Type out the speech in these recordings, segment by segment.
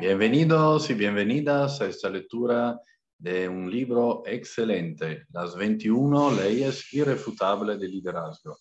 Bienvenidos y bienvenidas a esta lectura de un libro excelente, Las 21 leyes irrefutables de liderazgo,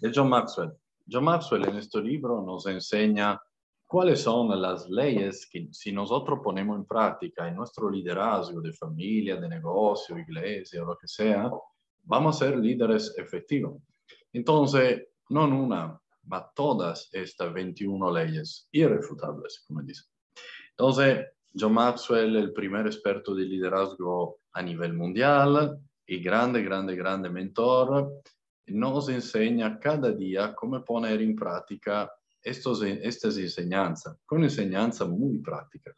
de John Maxwell. John Maxwell en este libro nos enseña cuáles son las leyes que si nosotros ponemos en práctica en nuestro liderazgo de familia, de negocio, iglesia o lo que sea, vamos a ser líderes efectivos. Entonces, no una, va todas estas 21 leyes irrefutables, como dice. Entonces, John Maxwell, el primer experto de liderazgo a nivel mundial y grande, grande, grande mentor, nos enseña cada día cómo poner en práctica estos, estas enseñanzas, con enseñanza muy práctica.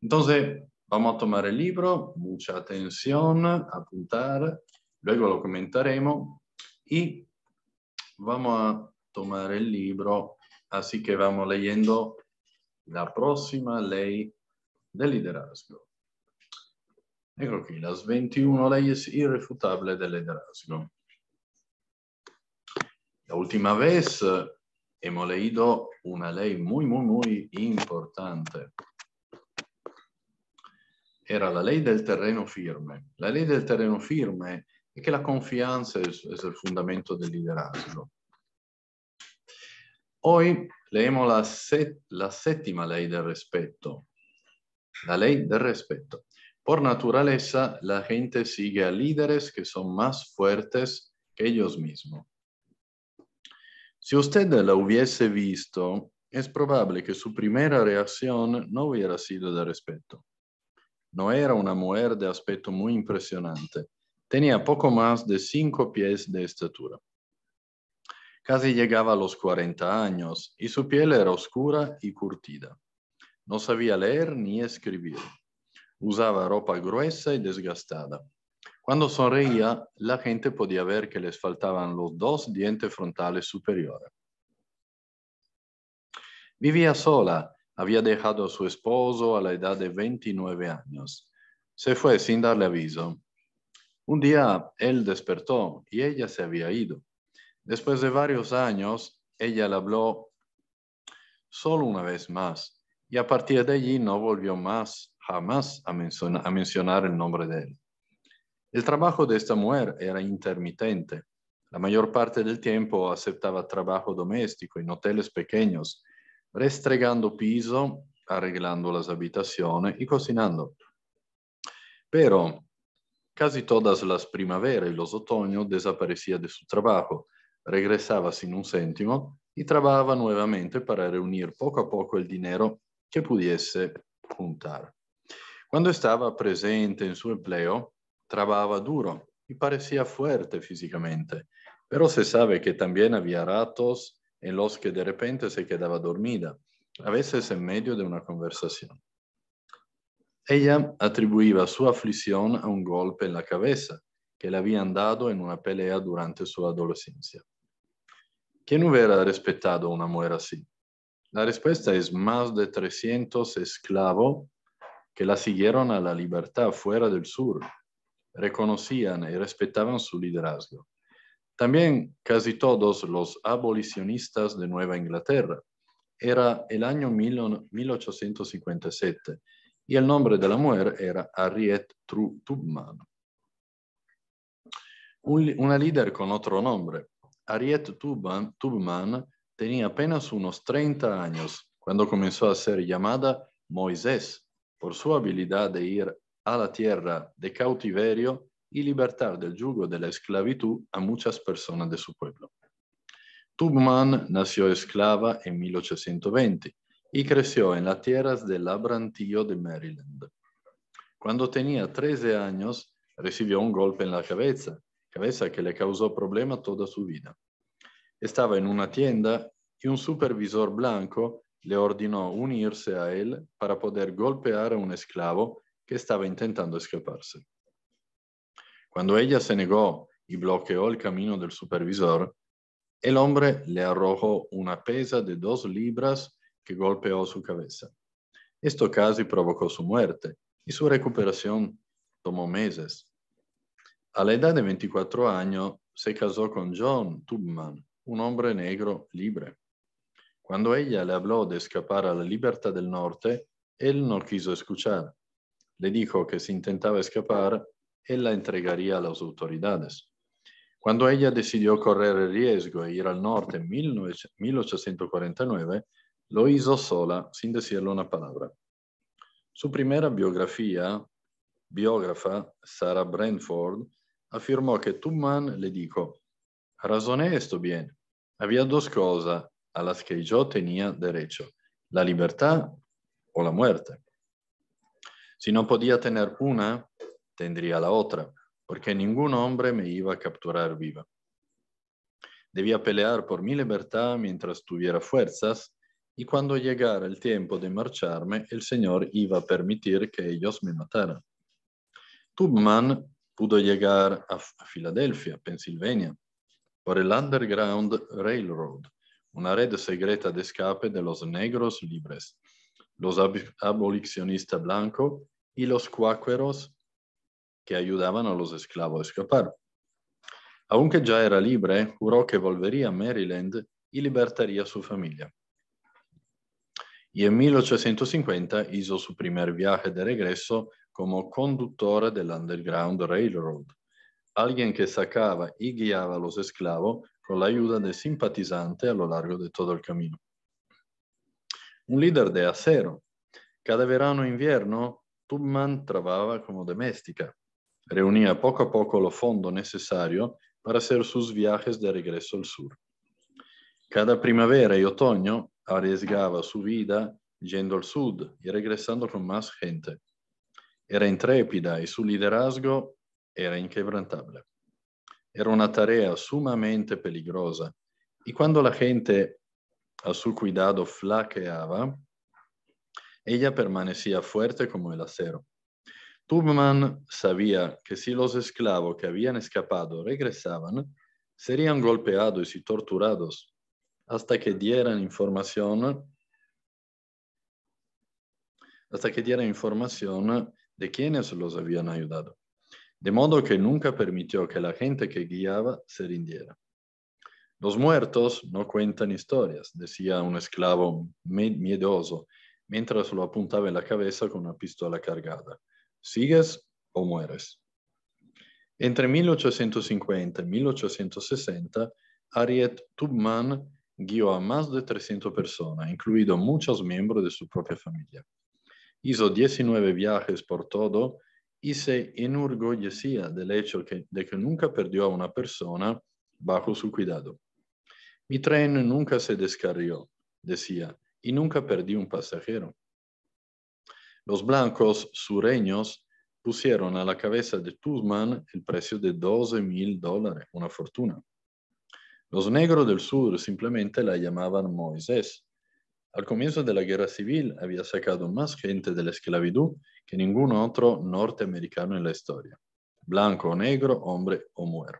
Entonces, vamos a tomar el libro, mucha atención, apuntar, luego lo comentaremos y vamos a tomar el libro, así que vamos leyendo la prossima lei del liderazgo. Ecco qui, la 21 leyes irrefutable del liderazgo. La ultima vez hemos leído una ley molto molto muy importante. Era la ley del terreno firme. La ley del terreno firme è che la confianza è il, è il, fondamento del liderazgo. Hoy leemos la, séptima ley del respeto. La ley del respeto. Por naturaleza, la gente sigue a líderes que son más fuertes que ellos mismos. Si usted la hubiese visto, es probable que su primera reacción no hubiera sido de respeto. No era una mujer de aspecto muy impresionante. Tenía poco más de cinco pies de estatura. Casi llegaba a los 40 años y su piel era oscura y curtida. No sabía leer ni escribir. Usaba ropa gruesa y desgastada. Cuando sonreía, la gente podía ver que les faltaban los dos dientes frontales superiores. Vivía sola, había dejado a su esposo a la edad de 29 años. Se fue sin darle aviso. Un día él despertó y ella se había ido. Después de varios años, ella le habló solo una vez más y a partir de allí no volvió más jamás a, a mencionar el nombre de él. El trabajo de esta mujer era intermitente. La mayor parte del tiempo aceptaba trabajo doméstico en hoteles pequeños, restregando piso, arreglando las habitaciones y cocinando. Pero casi todas las primaveras y los otoños desaparecía de su trabajo regresaba sin un céntimo y trabajaba nuevamente para reunir poco a poco el dinero que pudiese juntar. Cuando estaba presente en su empleo, trabajaba duro y parecía fuerte físicamente, pero se sabe que también había ratos en los que de repente se quedaba dormida, a veces en medio de una conversación. Ella atribuía su aflicción a un golpe en la cabeza que le habían dado en una pelea durante su adolescencia. ¿Quién hubiera respetado una mujer así? La respuesta es más de 300 esclavos que la siguieron a la libertad fuera del sur. Reconocían y respetaban su liderazgo. También casi todos los abolicionistas de Nueva Inglaterra. Era el año 1857 y el nombre de la mujer era Harriet Tubman. Una líder con otro nombre, Harriet Tubman, tenía apenas unos 30 años cuando comenzó a ser llamada Moisés por su habilidad de ir a la tierra de cautiverio y libertar del yugo de la esclavitud a muchas personas de su pueblo. Tubman nació esclava en 1820 y creció en las tierras del labrantío de Maryland. Cuando tenía 13 años, recibió un golpe en la cabeza cabeza que le causó problema toda su vida. Estaba en una tienda y un supervisor blanco le ordenó unirse a él para poder golpear a un esclavo que estaba intentando escaparse. Cuando ella se negó y bloqueó el camino del supervisor, el hombre le arrojó una pesa de dos libras que golpeó su cabeza. Esto casi provocó su muerte y su recuperación tomó meses. A la edad de 24 años se casó con John Tubman, un hombre negro libre. Cuando ella le habló de escapar a la libertad del norte, él no quiso escuchar. Le dijo que si intentaba escapar, él la entregaría a las autoridades. Cuando ella decidió correr el riesgo e ir al norte en 1849, lo hizo sola, sin decirle una palabra. Su primera biografía, biógrafa, Sarah Brentford, afirmó que tuman le dijo, razoné esto bien. Había dos cosas a las que yo tenía derecho, la libertad o la muerte. Si no podía tener una, tendría la otra, porque ningún hombre me iba a capturar viva. Debía pelear por mi libertad mientras tuviera fuerzas y cuando llegara el tiempo de marcharme, el Señor iba a permitir que ellos me mataran. Tubman pudo llegar a, a Filadelfia, Pennsylvania, por el Underground Railroad, una red secreta de escape de los negros libres, los ab abolicionistas blancos y los cuáqueros que ayudaban a los esclavos a escapar. Aunque ya era libre, juró que volvería a Maryland y libertaría a su familia. Y en 1850 hizo su primer viaje de regreso como conductora del Underground Railroad, alguien que sacaba y guiaba a los esclavos con la ayuda de simpatizantes a lo largo de todo el camino. Un líder de acero. Cada verano e invierno, Tubman trabajaba como doméstica. Reunía poco a poco lo fondo necesario para hacer sus viajes de regreso al sur. Cada primavera y otoño arriesgaba su vida yendo al sur y regresando con más gente. Era intrepida y e su liderazgo era inquebrantable. Era una tarea sumamente peligrosa y e cuando la gente a su cuidado flaqueaba, ella permanecía fuerte como el acero. Tubman sabía que si los esclavos que habían escapado regresaban, serían golpeados y e torturados hasta que dieran información hasta que dieran información de quienes los habían ayudado, de modo que nunca permitió que la gente que guiaba se rindiera. Los muertos no cuentan historias, decía un esclavo miedoso, mientras lo apuntaba en la cabeza con una pistola cargada. ¿Sigues o mueres? Entre 1850 y 1860, Harriet Tubman guió a más de 300 personas, incluidos muchos miembros de su propia familia hizo 19 viajes por todo y se enorgullecía del hecho de que nunca perdió a una persona bajo su cuidado. Mi tren nunca se descarrió, decía, y nunca perdí un pasajero. Los blancos sureños pusieron a la cabeza de Tuzman el precio de 12 mil dólares, una fortuna. Los negros del sur simplemente la llamaban Moisés al comienzo de la guerra civil había sacado más gente de la esclavitud que ningún otro norteamericano en la historia, blanco o negro, hombre o mujer.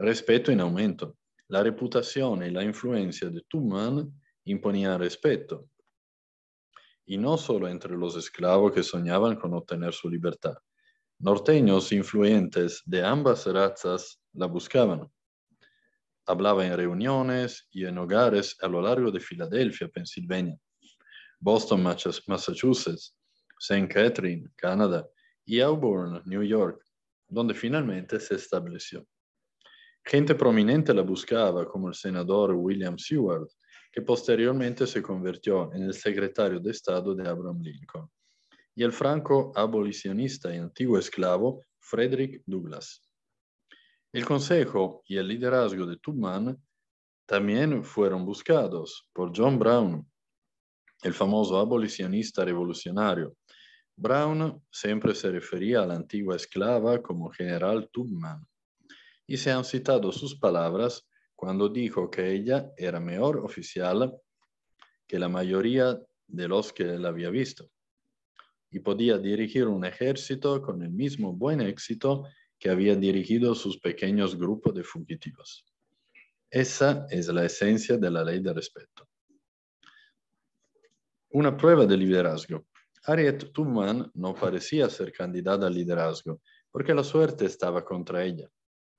Respeto en aumento. La reputación y la influencia de Tuman imponían respeto, y no solo entre los esclavos que soñaban con obtener su libertad. Norteños influyentes de ambas razas la buscaban hablaba en reuniones y en hogares a lo largo de Filadelfia, Pensilvania, Boston, Massachusetts, St. Catherine, Canadá, y Auburn, New York, donde finalmente se estableció. Gente prominente la buscaba, como el senador William Seward, que posteriormente se convirtió en el secretario de Estado de Abraham Lincoln, y el franco abolicionista y antiguo esclavo Frederick Douglass. El consejo y el liderazgo de Tubman también fueron buscados por John Brown, el famoso abolicionista revolucionario. Brown siempre se refería a la antigua esclava como general Tubman, y se han citado sus palabras cuando dijo que ella era mejor oficial que la mayoría de los que él había visto, y podía dirigir un ejército con el mismo buen éxito que había dirigido sus pequeños grupos de fugitivos. Esa es la esencia de la ley de respeto. Una prueba de liderazgo. Harriet Tubman no parecía ser candidata al liderazgo porque la suerte estaba contra ella.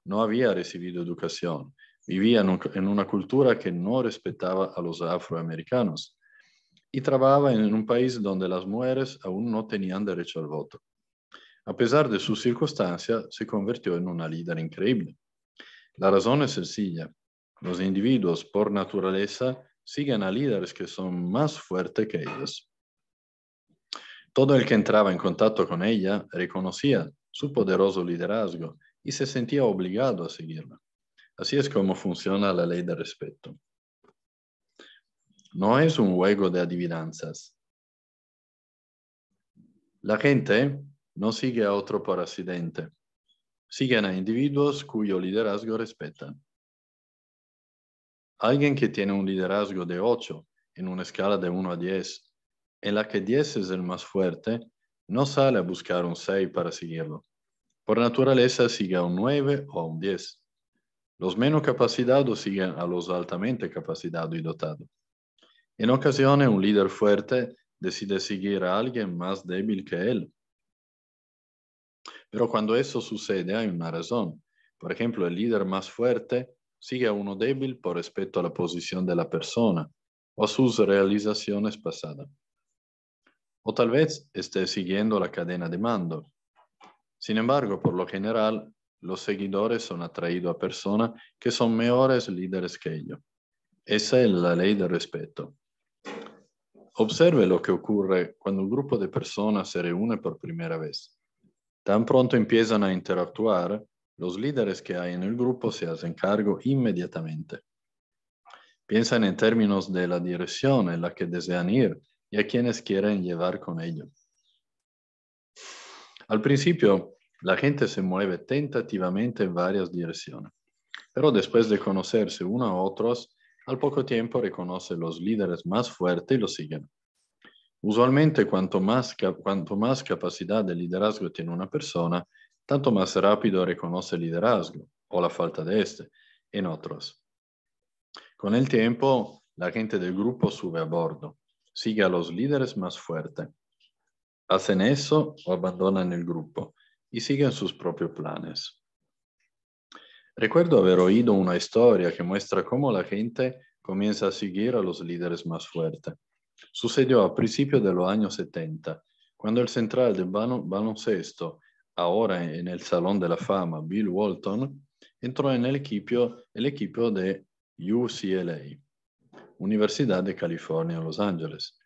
No había recibido educación, vivía en una cultura que no respetaba a los afroamericanos y trabajaba en un país donde las mujeres aún no tenían derecho al voto. A pesar de su circunstancia, se convirtió en una líder increíble. La razón es sencilla. Los individuos, por naturaleza, siguen a líderes que son más fuertes que ellos. Todo el que entraba en contacto con ella reconocía su poderoso liderazgo y se sentía obligado a seguirla. Así es como funciona la ley del respeto. No es un juego de adivinanzas. La gente no sigue a otro por accidente. Siguen a individuos cuyo liderazgo respetan. Alguien que tiene un liderazgo de 8 en una escala de 1 a 10, en la que 10 es el más fuerte, no sale a buscar un 6 para seguirlo. Por naturaleza sigue a un 9 o a un 10. Los menos capacitados siguen a los altamente capacitados y dotados. En ocasiones, un líder fuerte decide seguir a alguien más débil que él pero cuando eso sucede hay una razón. Por ejemplo, el líder más fuerte sigue a uno débil por respecto a la posición de la persona o a sus realizaciones pasadas. O tal vez esté siguiendo la cadena de mando. Sin embargo, por lo general, los seguidores son atraídos a personas que son mejores líderes que ellos. Esa es la ley del respeto. Observe lo que ocurre cuando un grupo de personas se reúne por primera vez. Tan pronto empiezan a interactuar, los líderes que hay en el grupo se hacen cargo inmediatamente. Piensan en términos de la dirección en la que desean ir y a quienes quieren llevar con ellos. Al principio, la gente se mueve tentativamente en varias direcciones, pero después de conocerse uno a otros, al poco tiempo reconoce los líderes más fuertes y los siguen. Usualmente cuanto más, capacidad de liderazgo tiene una persona, tanto más rápido reconoce el liderazgo o la falta de este en otros. Con el tiempo, la gente del grupo sube a bordo, sigue a los líderes más fuertes, hacen eso o abandonan el grupo y siguen sus propios planes. Recuerdo haber oído una historia que muestra cómo la gente comienza a seguir a los líderes más fuertes Sucedió a principios de los años 70, cuando el central del baloncesto, ahora en el Salón de la Fama, Bill Walton, entró en el equipo, de UCLA, Universidad de California, Los Ángeles,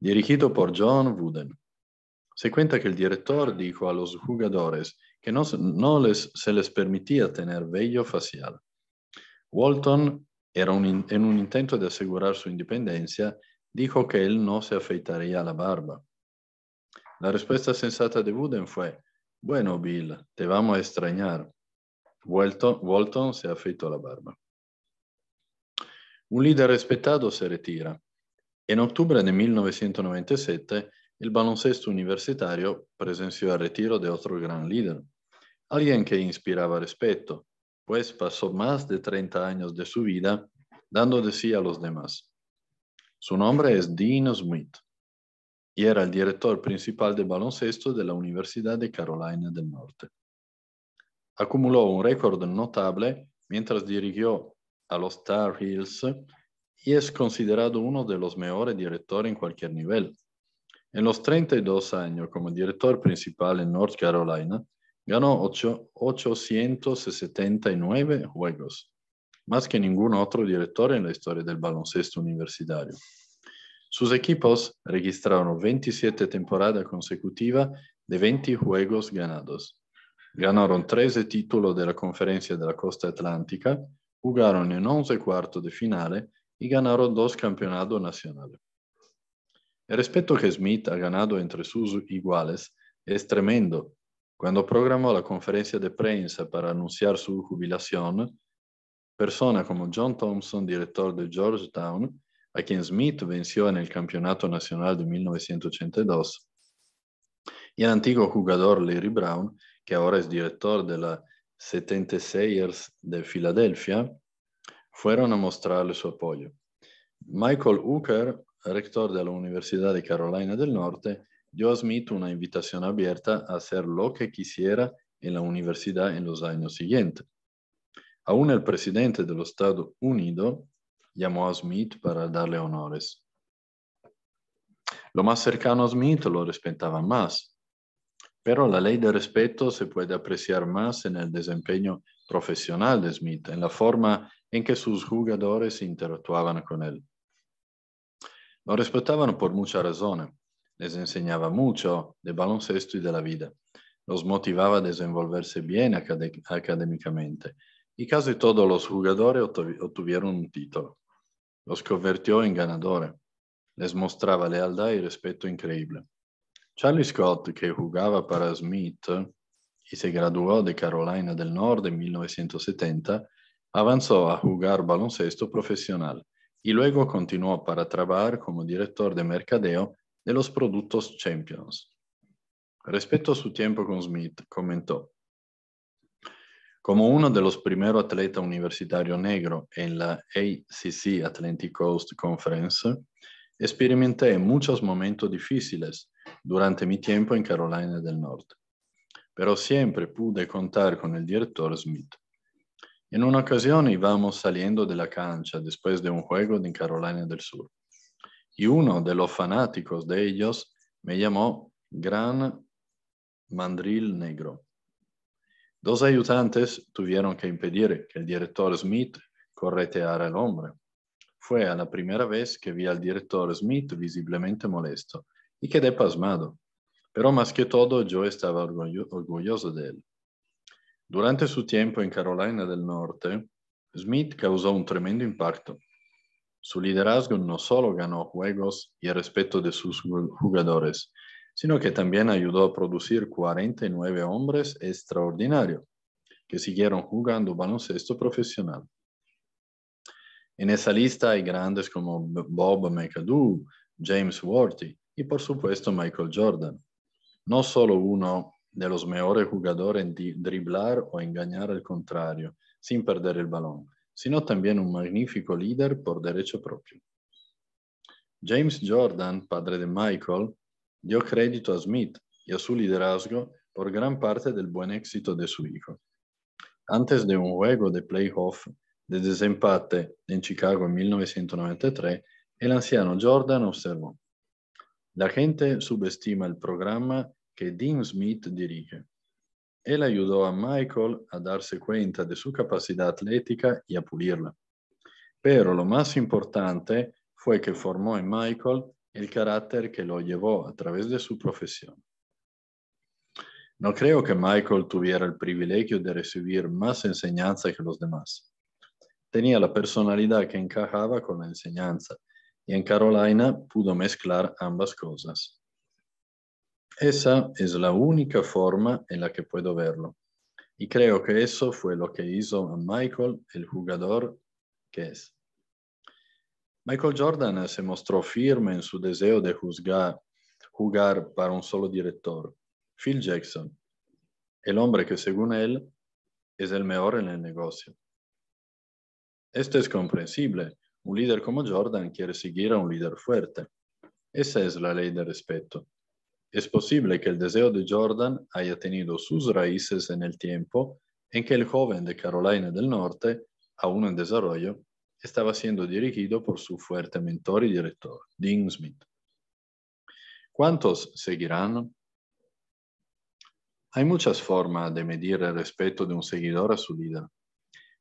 dirigido por John Wooden. Se cuenta que el director dijo a los jugadores que no, les, se les permitía tener vello facial. Walton era en un intento de asegurar su independencia, dijo que él no se afeitaría la barba. La respuesta sensata de Wooden fue, bueno, Bill, te vamos a extrañar. Walton, Walton se afeitó la barba. Un líder respetado se retira. En octubre de 1997, el baloncesto universitario presenció el retiro de otro gran líder, alguien que inspiraba respeto, pues pasó más de 30 años de su vida dando de sí a los demás. Su nombre es Dean Smith y era el director principal de baloncesto de la Universidad de Carolina del Norte. Acumuló un récord notable mientras dirigió a los Tar Heels y es considerado uno de los mejores directores en cualquier nivel. En los 32 años como director principal en North Carolina, ganó 879 juegos, más que ningún otro director en la historia del baloncesto universitario. Sus equipos registraron 27 temporadas consecutivas de 20 juegos ganados. Ganaron 13 títulos de la Conferencia de la Costa Atlántica, jugaron en 11 cuartos de final y e ganaron dos campeonatos nacionales. El respeto que Smith ha ganado entre sus iguales es tremendo. Cuando programó la conferencia de prensa para anunciar su jubilación, Personas como John Thompson, director de Georgetown, a quien Smith venció en el Campeonato Nacional de 1982, y el antiguo jugador Larry Brown, que ahora es director de la 76ers de Filadelfia, fueron a mostrarle su apoyo. Michael Hooker, rector de la Universidad de Carolina del Norte, dio a Smith una invitación abierta a hacer lo que quisiera en la universidad en los años siguientes. Aún el presidente de los Estados Unidos llamó a Smith para darle honores. Lo más cercano a Smith lo respetaba más, pero la ley de respeto se puede apreciar más en el desempeño profesional de Smith, en la forma en que sus jugadores interactuaban con él. Lo respetaban por muchas razones. Les enseñaba mucho de baloncesto y de la vida. Los motivaba a desenvolverse bien académicamente y casi todos los jugadores obtuvieron un título. Los convirtió en ganadores. Les mostraba lealtad y respeto increíble. Charlie Scott, que jugaba para Smith y se graduó de Carolina del Norte en 1970, avanzó a jugar baloncesto profesional y luego continuó para trabajar como director de mercadeo de los productos Champions. Respecto a su tiempo con Smith, comentó, como uno de los primeros atletas universitarios negros en la ACC Atlantic Coast Conference, experimenté muchos momentos difíciles durante mi tiempo en Carolina del Norte, pero siempre pude contar con el director Smith. En una ocasión íbamos saliendo de la cancha después de un juego en Carolina del Sur y uno de los fanáticos de ellos me llamó Gran Mandril Negro Dos ayudantes tuvieron que impedir que el director Smith correteara al hombre. Fue la primera vez que vi al director Smith visiblemente molesto y quedé pasmado, pero más que todo yo estaba orgulloso de él. Durante su tiempo en Carolina del Norte, Smith causó un tremendo impacto. Su liderazgo no solo ganó juegos y el respeto de sus jugadores, sino que también ayudó a producir 49 hombres extraordinarios que siguieron jugando baloncesto profesional. En esa lista hay grandes como Bob McAdoo, James Worthy y por supuesto Michael Jordan. No solo uno de los mejores jugadores en driblar o engañar al contrario sin perder el balón, sino también un magnífico líder por derecho propio. James Jordan, padre de Michael, dio crédito a Smith y a su liderazgo por gran parte del buen éxito de su hijo. Antes de un juego de playoff de desempate en Chicago en 1993, el anciano Jordan observó, la gente subestima el programa que Dean Smith dirige. Él ayudó a Michael a darse cuenta de su capacidad atlética y a pulirla. Pero lo más importante fue que formó en Michael el carácter que lo llevó a través de su profesión. No creo que Michael tuviera el privilegio de recibir más enseñanza que los demás. Tenía la personalidad que encajaba con la enseñanza y en Carolina pudo mezclar ambas cosas. Esa es la única forma en la que puedo verlo. Y creo que eso fue lo que hizo a Michael el jugador que es. Michael Jordan se mostró firme en su deseo de juzgar, jugar para un solo director, Phil Jackson, el hombre que según él es el mejor en el negocio. Esto es comprensible. Un líder como Jordan quiere seguir a un líder fuerte. Esa es la ley del respeto. Es posible que el deseo de Jordan haya tenido sus raíces en el tiempo en que el joven de Carolina del Norte, aún en desarrollo, estaba siendo dirigido por su fuerte mentor y director, Dean Smith. ¿Cuántos seguirán? Hay muchas formas de medir el respeto de un seguidor a su líder,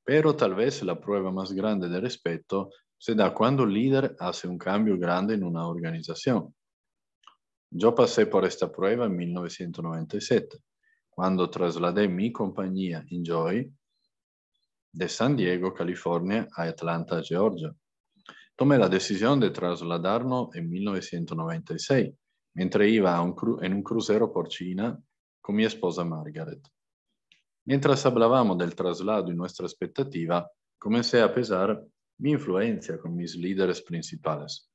pero tal vez la prueba más grande de respeto se da cuando el líder hace un cambio grande en una organización. Yo pasé por esta prueba en 1997, cuando trasladé mi compañía Enjoy de San Diego, California, a Atlanta, Georgia. Tomé la decisión de trasladarnos en 1996, mientras iba un en un crucero por China con mi esposa Margaret. Mientras hablábamos del traslado y nuestra expectativa, comencé a pesar mi influencia con mis líderes principales.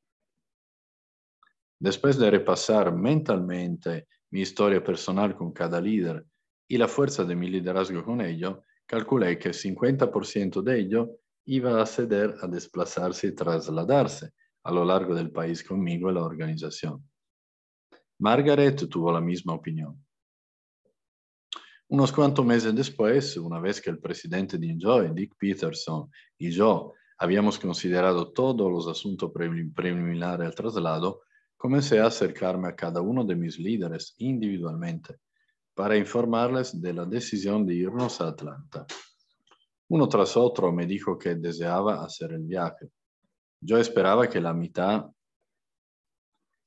Después de repasar mentalmente mi historia personal con cada líder y la fuerza de mi liderazgo con ellos, calculé que el 50% de ello iba a ceder a desplazarse y trasladarse a lo largo del país conmigo y la organización. Margaret tuvo la misma opinión. Unos cuantos meses después, una vez que el presidente de Enjoy, Dick Peterson, y yo habíamos considerado todos los asuntos preliminares al traslado, comencé a acercarme a cada uno de mis líderes individualmente para informarles de la decisión de irnos a Atlanta. Uno tras otro me dijo que deseaba hacer el viaje. Yo esperaba que la mitad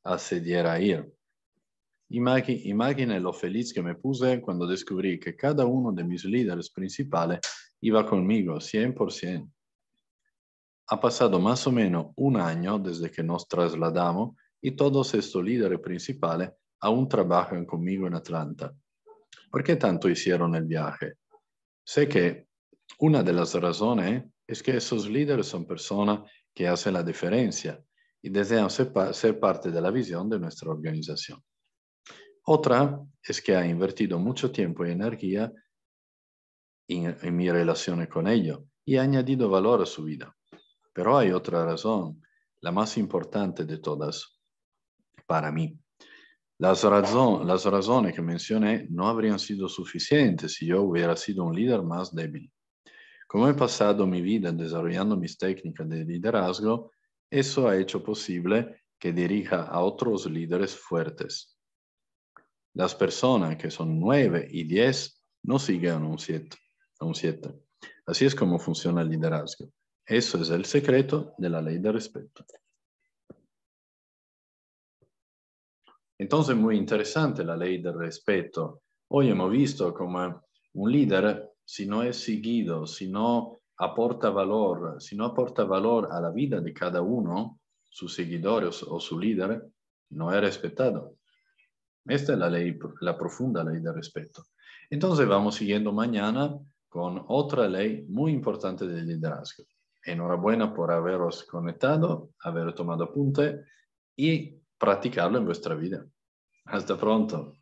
asediera a ir. Imagine lo feliz que me puse cuando descubrí que cada uno de mis líderes principales iba conmigo 100%. Ha pasado más o menos un año desde que nos trasladamos y todos estos líderes principales aún trabajan conmigo en Atlanta ¿Por qué tanto hicieron el viaje? Sé que una de las razones es que esos líderes son personas que hacen la diferencia y desean ser, parte de la visión de nuestra organización. Otra es que ha invertido mucho tiempo y energía en mi relación con ellos y ha añadido valor a su vida. Pero hay otra razón, la más importante de todas para mí. Las, razones que mencioné no habrían sido suficientes si yo hubiera sido un líder más débil. Como he pasado mi vida desarrollando mis técnicas de liderazgo, eso ha hecho posible que dirija a otros líderes fuertes. Las personas que son 9 y 10 no siguen un 7. Un siete. Así es como funciona el liderazgo. Eso es el secreto de la ley de respeto. Entonces, muy interesante la ley del respeto. Hoy hemos visto como un líder, si no es seguido, si no aporta valor, si no aporta valor a la vida de cada uno, su seguidor o su líder, no es respetado. Esta es la ley, la profunda ley del respeto. Entonces vamos siguiendo mañana con otra ley muy importante del liderazgo. Enhorabuena por haberos conectado, haber tomado apunte y praticarlo in vostra vita. Hasta pronto!